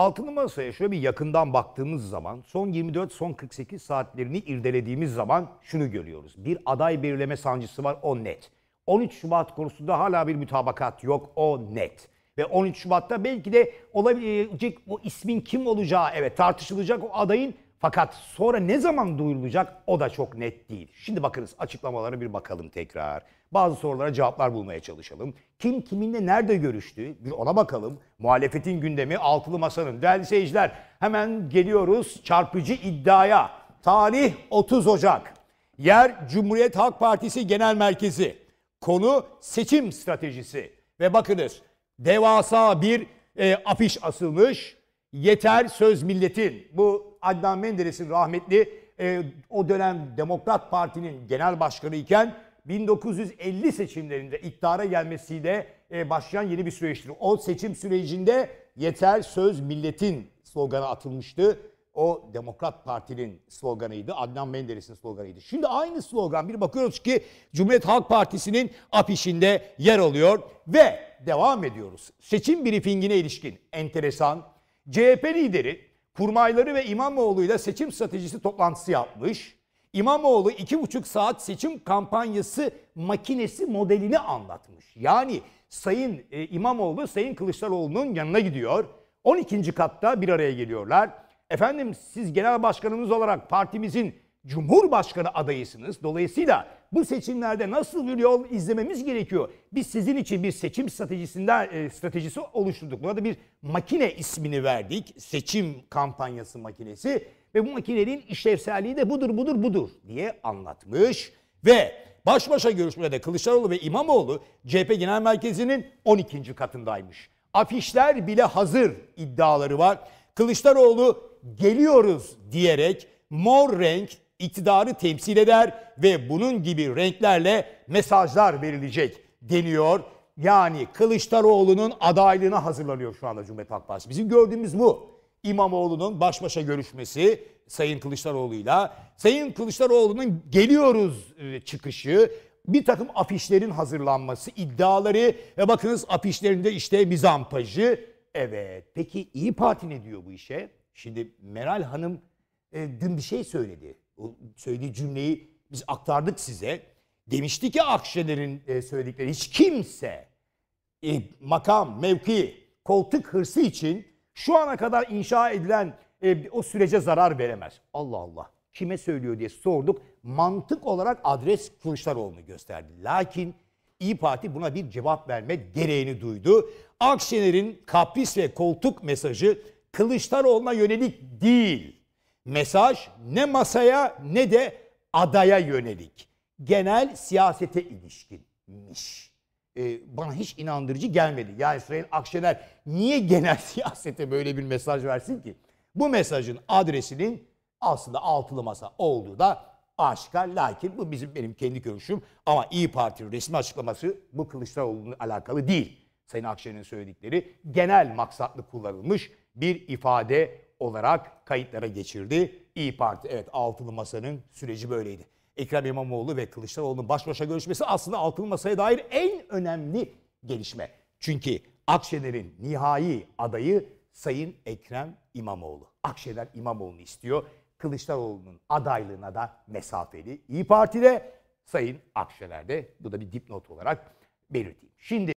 Altılı masaya şöyle bir yakından baktığımız zaman son 24 son 48 saatlerini irdelediğimiz zaman şunu görüyoruz. Bir aday belirleme sancısı var o net. 13 Şubat konusunda hala bir mütabakat yok o net. Ve 13 Şubat'ta belki de olabilecek o ismin kim olacağı evet tartışılacak o adayın fakat sonra ne zaman duyulacak o da çok net değil. Şimdi bakınız açıklamalara bir bakalım tekrar. Bazı sorulara cevaplar bulmaya çalışalım. Kim kiminle nerede görüştü? Bir ona bakalım. Muhalefetin gündemi altılı masanın. Değerli seyirciler hemen geliyoruz çarpıcı iddiaya. Tarih 30 Ocak. Yer Cumhuriyet Halk Partisi Genel Merkezi. Konu seçim stratejisi. Ve bakınız devasa bir e, afiş asılmış. Yeter söz milletin. Bu Adnan Menderes'in rahmetli e, o dönem Demokrat Parti'nin genel başkanı iken 1950 seçimlerinde iktidara gelmesiyle e, başlayan yeni bir süreçtir. O seçim sürecinde yeter söz milletin sloganı atılmıştı. O Demokrat Parti'nin sloganıydı. Adnan Menderes'in sloganıydı. Şimdi aynı slogan bir bakıyoruz ki Cumhuriyet Halk Partisi'nin apişinde yer alıyor ve devam ediyoruz. Seçim briefingine ilişkin enteresan CHP lideri kurmayları ve İmamoğlu ile seçim stratejisi toplantısı yapmış. İmamoğlu iki buçuk saat seçim kampanyası makinesi modelini anlatmış. Yani Sayın e, İmamoğlu Sayın Kılıçdaroğlu'nun yanına gidiyor. 12. katta bir araya geliyorlar. Efendim siz genel başkanımız olarak partimizin cumhurbaşkanı adayısınız. Dolayısıyla bu seçimlerde nasıl bir yol izlememiz gerekiyor? Biz sizin için bir seçim stratejisinden e, stratejisi oluşturduk. Buna da bir makine ismini verdik. Seçim kampanyası makinesi ve bu makinenin işlevselliği de budur budur budur diye anlatmış ve baş başa görüşmede Kılıçdaroğlu ve İmamoğlu CHP Genel Merkezi'nin 12. katındaymış. Afişler bile hazır iddiaları var. Kılıçdaroğlu geliyoruz diyerek mor renk iktidarı temsil eder ve bunun gibi renklerle mesajlar verilecek deniyor. Yani Kılıçdaroğlu'nun adaylığına hazırlanıyor şu anda Cumhuriyet Halk Partisi. Bizim gördüğümüz bu. İmamoğlu'nun baş başa görüşmesi Sayın Kılıçdaroğlu'yla, Sayın Kılıçdaroğlu'nun geliyoruz e, çıkışı, bir takım afişlerin hazırlanması, iddiaları ve bakınız afişlerinde işte mizampajı. Evet, peki İyi Parti ne diyor bu işe? Şimdi Meral Hanım e, dün bir şey söyledi o söylediği cümleyi biz aktardık size. Demişti ki Akşener'in e, söyledikleri hiç kimse e, makam, mevki, koltuk hırsı için şu ana kadar inşa edilen e, o sürece zarar veremez. Allah Allah kime söylüyor diye sorduk. Mantık olarak adres Kılıçdaroğlu'nu gösterdi. Lakin İyi Parti buna bir cevap verme gereğini duydu. Akşener'in kapris ve koltuk mesajı Kılıçdaroğlu'na yönelik değil. Mesaj ne masaya ne de adaya yönelik. Genel siyasete ilişkinmiş. Ee, bana hiç inandırıcı gelmedi. Yani Süreyya Akşener niye genel siyasete böyle bir mesaj versin ki? Bu mesajın adresinin aslında altılı masa olduğu da aşikar. Lakin bu bizim benim kendi görüşüm. Ama İyi Parti'nin resmi açıklaması bu Kılıçdaroğlu'nun alakalı değil. Sayın Akşener'in söyledikleri genel maksatlı kullanılmış bir ifade olarak kayıtlara geçirdi. İyi Parti evet altılı masanın süreci böyleydi. Ekrem İmamoğlu ve Kılıçdaroğlu'nun baş başa görüşmesi aslında altılı masaya dair en önemli gelişme. Çünkü Akşener'in nihai adayı Sayın Ekrem İmamoğlu. Akşener İmamoğlu'nu istiyor. Kılıçdaroğlu'nun adaylığına da mesafeli. İyi Parti'de Sayın Akşener'de bu da bir dipnot olarak belirteyim. Şimdi